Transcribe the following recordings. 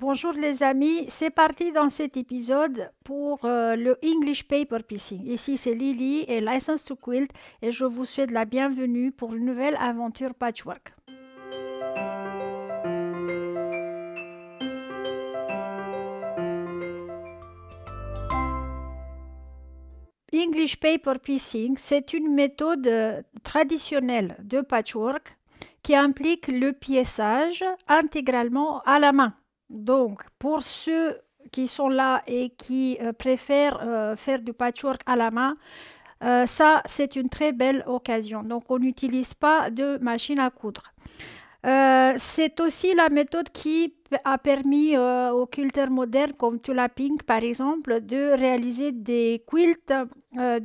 Bonjour les amis, c'est parti dans cet épisode pour euh, le English Paper Piecing. Ici c'est Lily et License to Quilt et je vous souhaite la bienvenue pour une nouvelle aventure patchwork. English Paper Piecing, c'est une méthode traditionnelle de patchwork qui implique le piéçage intégralement à la main donc, pour ceux qui sont là et qui euh, préfèrent euh, faire du patchwork à la main, euh, ça, c'est une très belle occasion. Donc, on n'utilise pas de machine à coudre. c'est aussi la méthode qui a permis aux quilters modernes comme Tula Pink, par exemple de réaliser des quilts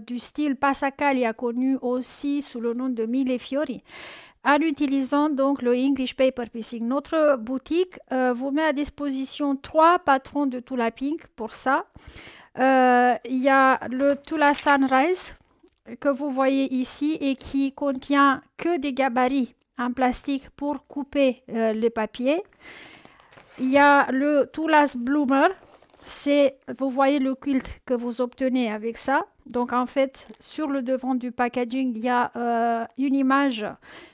du style a connu aussi sous le nom de mille fiori. En utilisant donc le English Paper Piecing, notre boutique euh, vous met à disposition trois patrons de Tula pink pour ça. Euh, il y a le Tula Sunrise que vous voyez ici et qui contient que des gabarits en plastique pour couper euh, les papiers. Il y a le Tulas Bloomer c'est, vous voyez le quilt que vous obtenez avec ça. Donc en fait, sur le devant du packaging, il y a euh, une image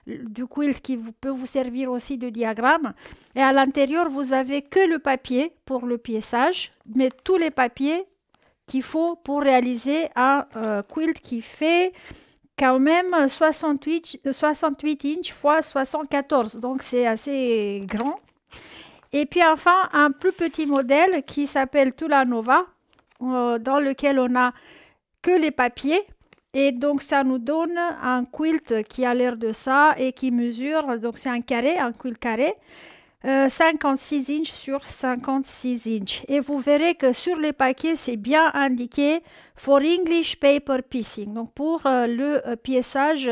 du quilt qui peut vous servir aussi de diagramme. Et à l'intérieur, vous avez que le papier pour le piéçage, mais tous les papiers qu'il faut pour réaliser un euh, quilt qui fait quand même 68, 68 inches x 74. Donc c'est assez grand. Et puis enfin, un plus petit modèle qui s'appelle Tula Nova, euh, dans lequel on n'a que les papiers. Et donc, ça nous donne un quilt qui a l'air de ça et qui mesure, donc c'est un carré, un quilt carré, 56 euh, inches sur 56 inches. Et vous verrez que sur les paquets, c'est bien indiqué for English paper piecing, donc pour euh, le piéçage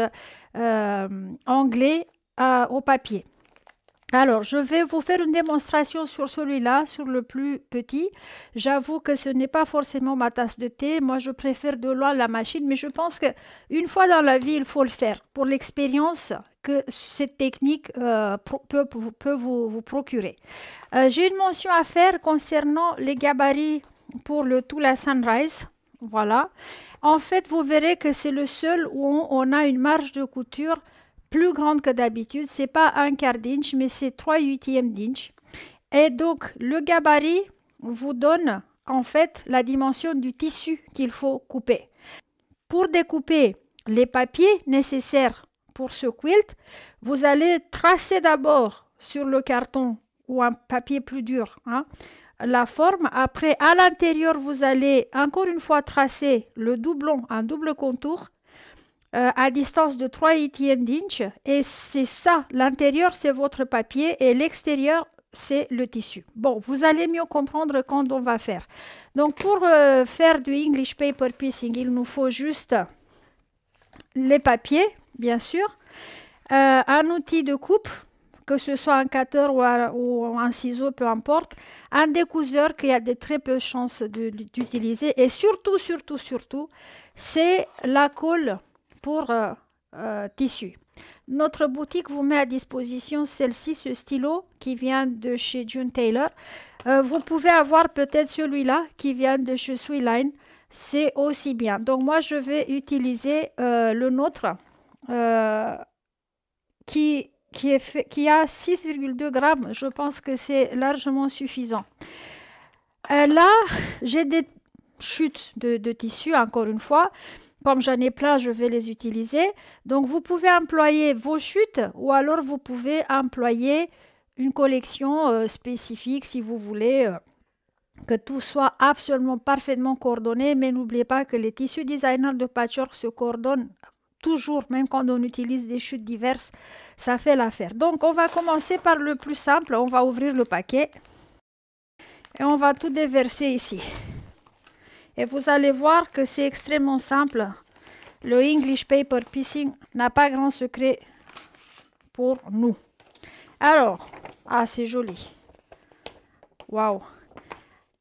anglais au papier. Alors, je vais vous faire une démonstration sur celui-là, sur le plus petit. J'avoue que ce n'est pas forcément ma tasse de thé. Moi, je préfère de loin la machine, mais je pense qu'une fois dans la vie, il faut le faire pour l'expérience que cette technique euh, peut, vous, procurer. Euh, j'ai une mention à faire concernant les gabarits pour le Tula Sunrise. Voilà. En fait, vous verrez que c'est le seul où on a une marge de couture grande que d'habitude. C'est pas un quart d'inch, mais c'est 3 huitièmes d'inch. Et donc, le gabarit vous donne en fait la dimension du tissu qu'il faut couper. Pour découper les papiers nécessaires pour ce quilt, vous allez tracer d'abord sur le carton ou un papier plus dur hein, la forme. Après, à l'intérieur, vous allez encore une fois tracer le doublon, un double contour. Euh, à distance de 3 huitièmes e d'inch. Et c'est ça, l'intérieur c'est votre papier et l'extérieur c'est le tissu. Bon, vous allez mieux comprendre quand on va faire. Donc pour euh, faire du English Paper Piecing, il nous faut juste les papiers, bien sûr, euh, un outil de coupe, que ce soit un cutter ou un, ciseau, peu importe, un découseur qu'il y a de très peu de chances d'utiliser, et surtout, surtout, surtout, c'est la colle pour euh, euh, tissu. Notre boutique vous met à disposition celle-ci, ce stylo qui vient de chez June Taylor. Euh, vous pouvez avoir peut-être celui-là qui vient de chez Sweetline. C'est aussi bien. Donc moi, je vais utiliser le nôtre qui, qui, qui a 6,2 grammes. Je pense que c'est largement suffisant. là, j'ai des chutes de, de tissu, encore une fois. Comme j'en ai plein, je vais les utiliser. Donc vous pouvez employer vos chutes ou alors vous pouvez employer une collection euh, spécifique si vous voulez euh, que tout soit absolument parfaitement coordonné. Mais n'oubliez pas que les tissus designer de patchwork se coordonnent toujours, même quand on utilise des chutes diverses, ça fait l'affaire. Donc on va commencer par le plus simple, on va ouvrir le paquet et on va tout déverser ici. Et vous allez voir que c'est extrêmement simple. Le English Paper Piecing n'a pas grand secret pour nous. Alors, ah c'est joli. Waouh.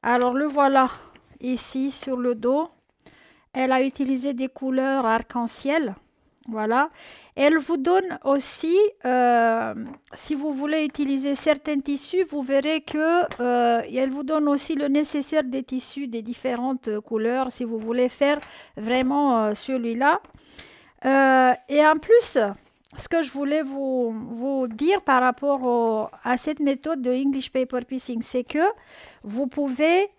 Alors le voilà ici sur le dos. Elle a utilisé des couleurs arc-en-ciel. Voilà. Elle vous donne aussi, euh, si vous voulez utiliser certains tissus, vous verrez que euh, elle vous donne aussi le nécessaire des tissus des différentes couleurs si vous voulez faire vraiment euh, celui-là. et en plus, ce que je voulais vous, dire par rapport à cette méthode de English Paper Piecing, c'est que vous pouvez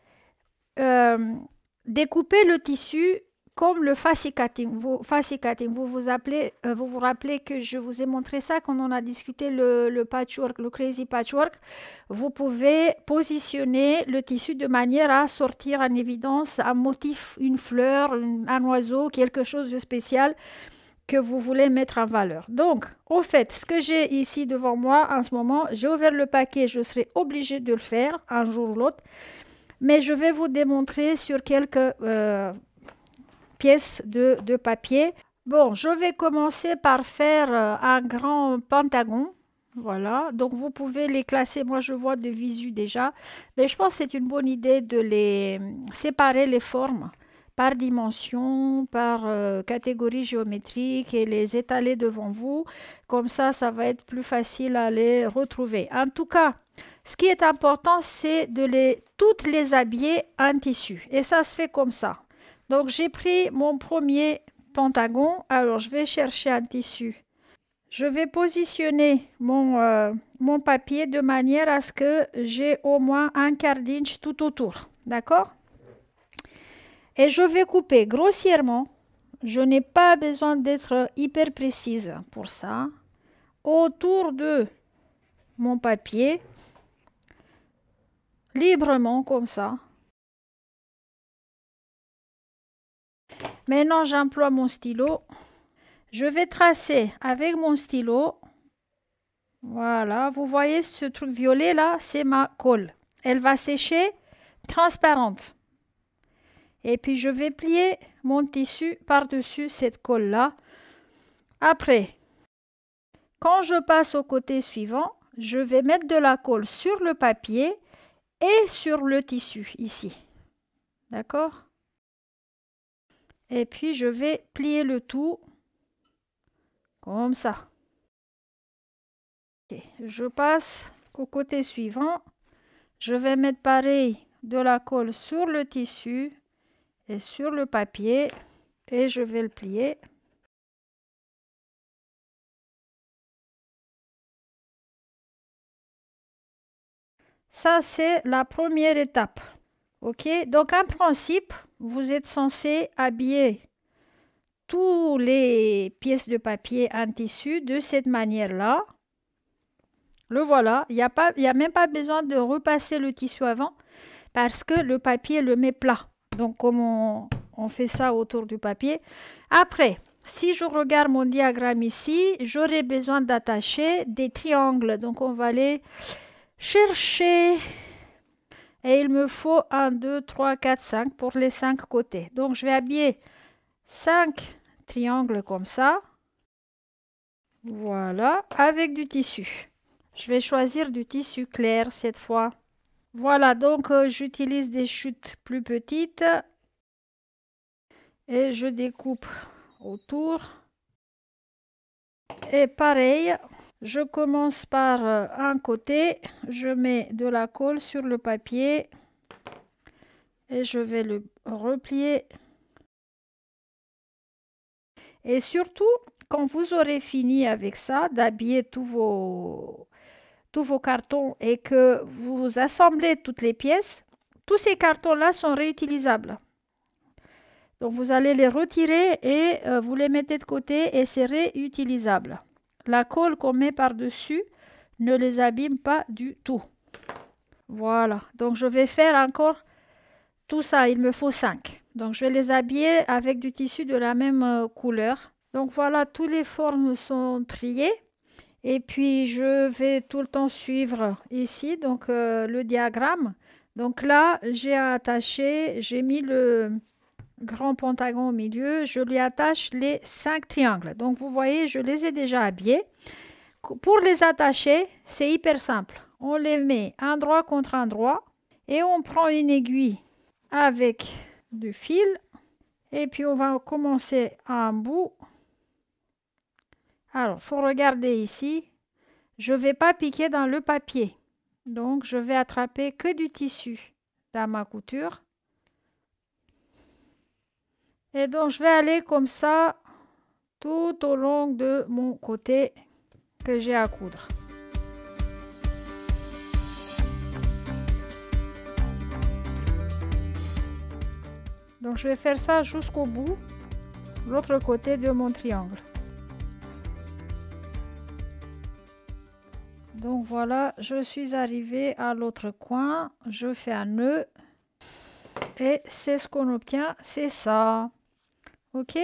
découper le tissu comme le fascicating, Vous, vous vous, appelez, euh, vous vous rappelez que je vous ai montré ça quand on a discuté le, patchwork, le crazy patchwork. Vous pouvez positionner le tissu de manière à sortir en évidence un motif, une fleur, un oiseau, quelque chose de spécial que vous voulez mettre en valeur. Donc, au fait, ce que j'ai ici devant moi en ce moment, j'ai ouvert le paquet, je serai obligé de le faire un jour ou l'autre, mais je vais vous démontrer sur quelques... Euh, pièces de, papier. Bon, je vais commencer par faire euh, un grand pentagon. Voilà, donc vous pouvez les classer. Moi, je vois de visu déjà. Mais je pense que c'est une bonne idée de les euh, séparer les formes par dimension, par euh, catégorie géométrique et les étaler devant vous. Comme ça, ça va être plus facile à les retrouver. En tout cas, ce qui est important, c'est de les, toutes les habiller en tissu. Et ça se fait comme ça. Donc j'ai pris mon premier pentagon. Alors je vais chercher un tissu. Je vais positionner mon, euh, papier de manière à ce que j'ai au moins un quart d'inch tout autour. D'accord Et je vais couper grossièrement. Je n'ai pas besoin d'être hyper précise pour ça. Autour de mon papier, librement comme ça. Maintenant, j'emploie mon stylo. Je vais tracer avec mon stylo. Voilà, vous voyez ce truc violet là, c'est ma colle. Elle va sécher transparente. Et puis je vais plier mon tissu par-dessus cette colle là. Après, quand je passe au côté suivant, je vais mettre de la colle sur le papier et sur le tissu ici. D'accord et puis, je vais plier le tout comme ça. Je passe au côté suivant. Je vais mettre pareil de la colle sur le tissu et sur le papier et je vais le plier. Ça, c'est la première étape. OK Donc, en principe, vous êtes censé habiller toutes les pièces de papier en tissu de cette manière-là. Le voilà, il n'y a, pas, a même pas besoin de repasser le tissu avant parce que le papier le met plat. Donc comme on, on fait ça autour du papier. Après, si je regarde mon diagramme ici, j'aurai besoin d'attacher des triangles. Donc on va aller chercher et il me faut 1, 2, 3, 4, 5 pour les 5 côtés. Donc je vais habiller 5 triangles comme ça. Voilà, avec du tissu. Je vais choisir du tissu clair cette fois. Voilà, donc euh, j'utilise des chutes plus petites et je découpe autour. Et pareil, je commence par euh, un côté, je mets de la colle sur le papier et je vais le replier. Et surtout, quand vous aurez fini avec ça, d'habiller tous vos, cartons et que vous assemblez toutes les pièces, tous ces cartons-là sont réutilisables. Donc vous allez les retirer et euh, vous les mettez de côté et c'est réutilisable. La colle qu'on met par-dessus ne les abîme pas du tout. Voilà, donc je vais faire encore tout ça, il me faut cinq. Donc je vais les habiller avec du tissu de la même euh, couleur. Donc voilà, toutes les formes sont triées. Et puis je vais tout le temps suivre ici donc euh, le diagramme. Donc là, j'ai attaché, j'ai mis le, grand pentagon au milieu, je lui attache les cinq triangles. Donc vous voyez, je les ai déjà habillés. Pour les attacher, c'est hyper simple. On les met un droit contre un droit et on prend une aiguille avec du fil et puis on va commencer à un bout. Alors, faut regarder ici. Je ne vais pas piquer dans le papier. Donc, je vais attraper que du tissu dans ma couture. Et donc, je vais aller comme ça tout au long de mon côté que j'ai à coudre. Donc je vais faire ça jusqu'au bout, l'autre côté de mon triangle. Donc voilà, je suis arrivée à l'autre coin, je fais un nœud et c'est ce qu'on obtient, c'est ça. Ok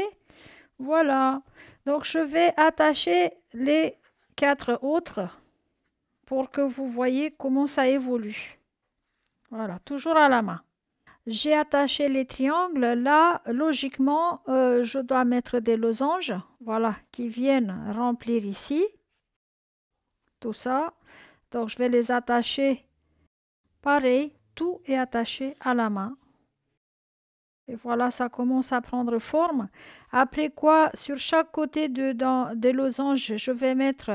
Voilà. Donc, je vais attacher les quatre autres pour que vous voyez comment ça évolue. Voilà, toujours à la main. J'ai attaché les triangles. Là, logiquement, euh, je dois mettre des losanges, voilà, qui viennent remplir ici. Tout ça. Donc, je vais les attacher. Pareil, tout est attaché à la main. Et voilà, ça commence à prendre forme. Après quoi, sur chaque côté de, dans, des losanges, je vais mettre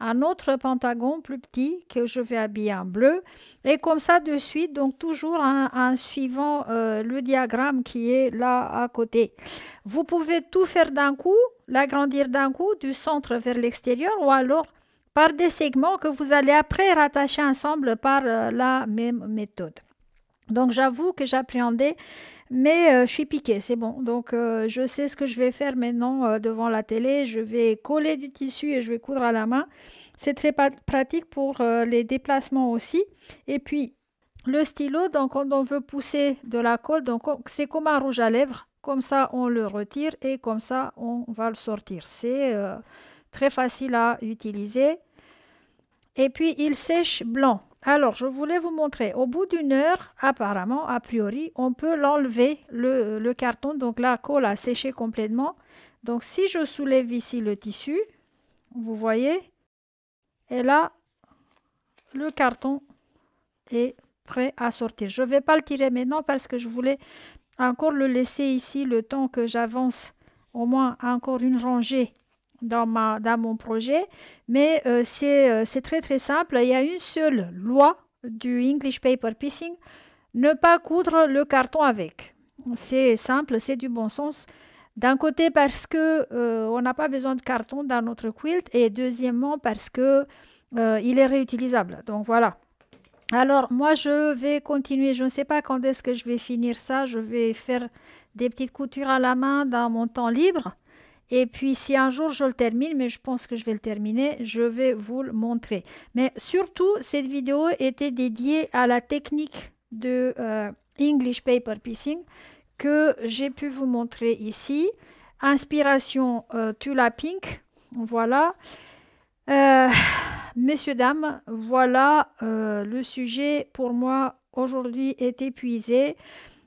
un autre pentagon plus petit que je vais habiller en bleu. Et comme ça de suite, donc toujours en, suivant euh, le diagramme qui est là à côté. Vous pouvez tout faire d'un coup, l'agrandir d'un coup, du centre vers l'extérieur, ou alors par des segments que vous allez après rattacher ensemble par euh, la même méthode. Donc j'avoue que j'appréhendais, mais euh, je suis piquée, c'est bon. Donc euh, je sais ce que je vais faire maintenant euh, devant la télé. Je vais coller du tissu et je vais coudre à la main. C'est très pratique pour les déplacements aussi. Et puis le stylo, donc quand on veut pousser de la colle, donc c'est comme un rouge à lèvres. Comme ça, on le retire et comme ça, on va le sortir. C'est très facile à utiliser. Et puis il sèche blanc. Alors, je voulais vous montrer. Au bout d'une heure, apparemment, a priori, on peut l'enlever, le, carton. Donc, la colle a séché complètement. Donc, si je soulève ici le tissu, vous voyez, et là, le carton est prêt à sortir. Je ne vais pas le tirer maintenant parce que je voulais encore le laisser ici le temps que j'avance au moins encore une rangée dans, ma, dans mon projet, mais euh, euh, c'est très très simple. Il y a une seule loi du English Paper Piecing, ne pas coudre le carton avec. C'est simple, c'est du bon sens. D'un côté parce que euh, on n'a pas besoin de carton dans notre quilt et deuxièmement parce que il est réutilisable. Donc voilà. Alors moi je vais continuer, je ne sais pas quand est-ce que je vais finir ça, je vais faire des petites coutures à la main dans mon temps libre. Et puis si un jour je le termine, mais je pense que je vais le terminer, je vais vous le montrer. Mais surtout, cette vidéo était dédiée à la technique de euh, English Paper Piecing que j'ai pu vous montrer ici. Inspiration euh, Pink, voilà. Euh, messieurs, dames, voilà euh, le sujet pour moi aujourd'hui est épuisé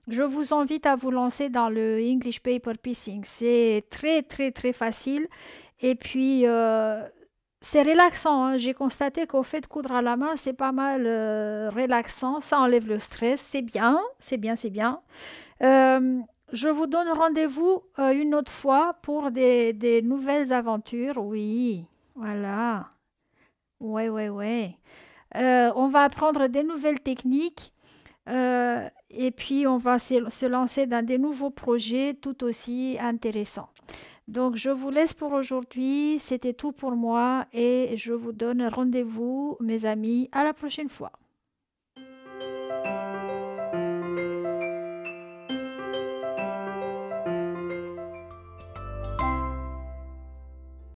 je vous invite à vous lancer dans le English Paper Piecing. C'est très, très, très facile. Et puis, euh, c'est relaxant. Hein. J'ai constaté qu'au fait, de coudre à la main, c'est pas mal euh, relaxant. Ça enlève le stress. C'est bien, c'est bien, c'est bien. Euh, je vous donne rendez-vous une autre fois pour des, des nouvelles aventures. Oui, voilà. Oui, oui, oui. on va apprendre des nouvelles techniques. Euh, et puis, on va se lancer dans des nouveaux projets tout aussi intéressants. Donc, je vous laisse pour aujourd'hui. C'était tout pour moi et je vous donne rendez-vous, mes amis, à la prochaine fois.